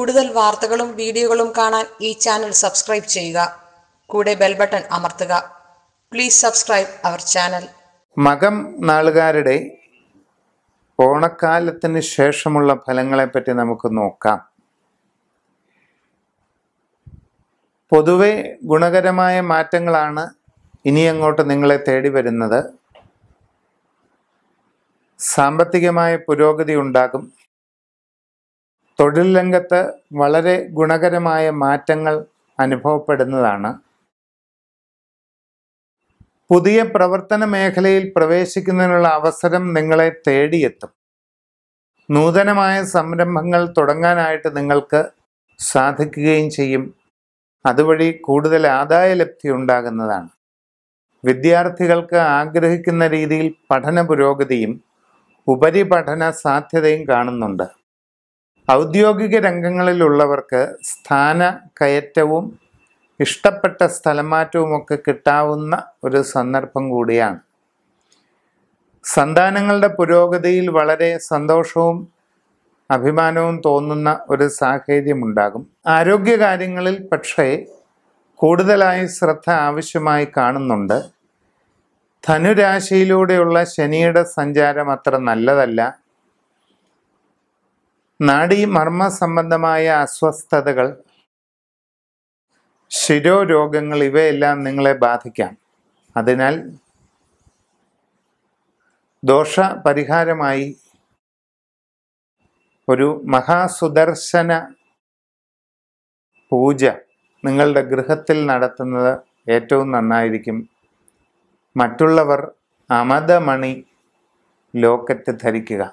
കൂടുതൽ വാർത്തകളും വീഡിയോകളും കാണാൻ ഈ ചാനൽ സബ്സ്ക്രൈബ് ചെയ്യുക കൂടെ ബെൽ ബട്ടൺ അമർത്തുക പ്ലീസ് സബ്സ്ക്രൈബ് അവർ ചാനൽ മകം നാളുകാരുടെ ഓണക്കാലത്തിന് ശേഷമുള്ള ഫലങ്ങളെ പറ്റി നമുക്ക് നോക്കാം പൊതുവെ ഗുണകരമായ മാറ്റങ്ങളാണ് ഇനി അങ്ങോട്ട് നിങ്ങളെ തേടി വരുന്നത് സാമ്പത്തികമായ പുരോഗതി ഉണ്ടാകും തൊഴിൽ രംഗത്ത് വളരെ ഗുണകരമായ മാറ്റങ്ങൾ അനുഭവപ്പെടുന്നതാണ് പുതിയ പ്രവർത്തന മേഖലയിൽ പ്രവേശിക്കുന്നതിനുള്ള അവസരം നിങ്ങളെ തേടിയെത്തും നൂതനമായ സംരംഭങ്ങൾ തുടങ്ങാനായിട്ട് നിങ്ങൾക്ക് സാധിക്കുകയും ചെയ്യും അതുവഴി കൂടുതൽ ലബ്ധി ഉണ്ടാകുന്നതാണ് വിദ്യാർത്ഥികൾക്ക് ആഗ്രഹിക്കുന്ന രീതിയിൽ പഠന പുരോഗതിയും ഉപരിപഠന സാധ്യതയും കാണുന്നുണ്ട് ഔദ്യോഗിക രംഗങ്ങളിലുള്ളവർക്ക് സ്ഥാന കയറ്റവും ഇഷ്ടപ്പെട്ട സ്ഥലമാറ്റവുമൊക്കെ കിട്ടാവുന്ന ഒരു സന്ദർഭം കൂടിയാണ് സന്താനങ്ങളുടെ പുരോഗതിയിൽ വളരെ സന്തോഷവും അഭിമാനവും തോന്നുന്ന ഒരു സാഹചര്യമുണ്ടാകും ആരോഗ്യകാര്യങ്ങളിൽ പക്ഷേ കൂടുതലായി ശ്രദ്ധ ആവശ്യമായി കാണുന്നുണ്ട് ധനുരാശിയിലൂടെയുള്ള ശനിയുടെ സഞ്ചാരം അത്ര നല്ലതല്ല നാഡീമർമ്മ സംബന്ധമായ അസ്വസ്ഥതകൾ ശിരോരോഗങ്ങൾ ഇവയെല്ലാം നിങ്ങളെ ബാധിക്കാം അതിനാൽ ദോഷ പരിഹാരമായി ഒരു മഹാസുദർശന പൂജ നിങ്ങളുടെ ഗൃഹത്തിൽ നടത്തുന്നത് ഏറ്റവും നന്നായിരിക്കും മറ്റുള്ളവർ അമതമണി ലോക്കറ്റ് ധരിക്കുക